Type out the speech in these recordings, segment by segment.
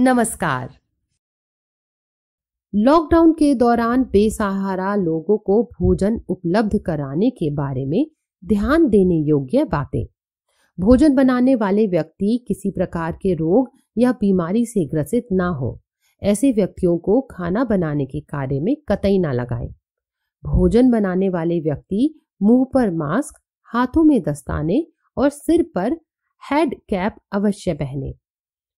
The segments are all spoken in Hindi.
नमस्कार लॉकडाउन के दौरान बेसहारा लोगों को भोजन उपलब्ध कराने के बारे में ध्यान देने योग्य बातें भोजन बनाने वाले व्यक्ति किसी प्रकार के रोग या बीमारी से ग्रसित ना हो ऐसे व्यक्तियों को खाना बनाने के कार्य में कतई ना लगाएं। भोजन बनाने वाले व्यक्ति मुंह पर मास्क हाथों में दस्ताने और सिर पर हेड कैप अवश्य पहने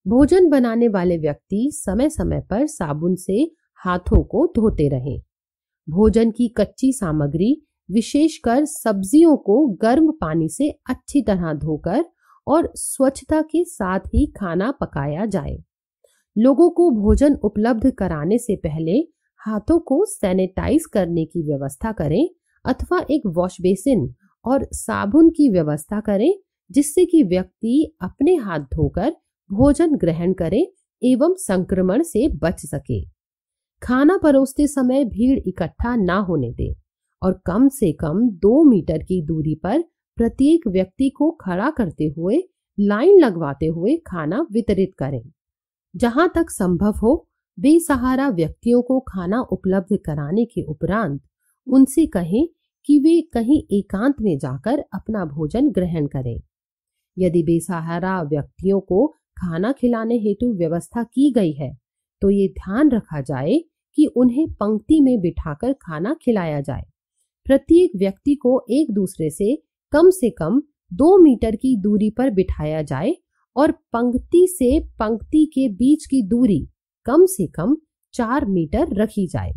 भोजन बनाने वाले व्यक्ति समय समय पर साबुन से हाथों को धोते रहें। भोजन की कच्ची सामग्री विशेषकर सब्जियों को गर्म पानी से अच्छी तरह धोकर और स्वच्छता के साथ ही खाना पकाया जाए लोगों को भोजन उपलब्ध कराने से पहले हाथों को सैनिटाइज करने की व्यवस्था करें अथवा एक वॉश बेसिन और साबुन की व्यवस्था करें जिससे कि व्यक्ति अपने हाथ धोकर भोजन ग्रहण करें एवं संक्रमण से बच सके खाना परोसते समय भीड़ इकट्ठा ना होने दें और कम से कम दो मीटर की दूरी पर प्रत्येक व्यक्ति को खड़ा करते हुए लाइन लगवाते हुए खाना वितरित करें जहां तक संभव हो बेसहारा व्यक्तियों को खाना उपलब्ध कराने के उपरांत उनसे कहें कि वे कहीं एकांत में जाकर अपना भोजन ग्रहण करें यदि बेसहारा व्यक्तियों को खाना खिलाने हेतु व्यवस्था की गई है तो ये ध्यान रखा जाए कि उन्हें पंक्ति में बिठाकर खाना खिलाया जाए प्रत्येक व्यक्ति को एक दूसरे से कम से कम दो मीटर की दूरी पर बिठाया जाए और पंक्ति से पंक्ति के बीच की दूरी कम से कम चार मीटर रखी जाए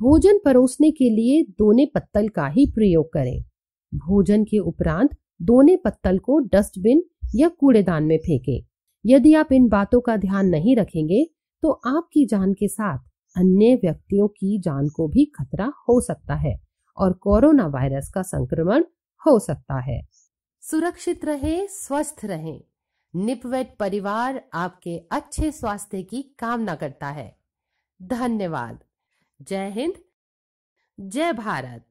भोजन परोसने के लिए दोने पत्तल का ही प्रयोग करें भोजन के उपरांत दोने पत्तल को डस्टबिन या कूड़ेदान में फेंकें। यदि आप इन बातों का ध्यान नहीं रखेंगे तो आपकी जान के साथ अन्य व्यक्तियों की जान को भी खतरा हो सकता है और कोरोना वायरस का संक्रमण हो सकता है सुरक्षित रहें स्वस्थ रहें निपवेट परिवार आपके अच्छे स्वास्थ्य की कामना करता है धन्यवाद जय हिंद जय भारत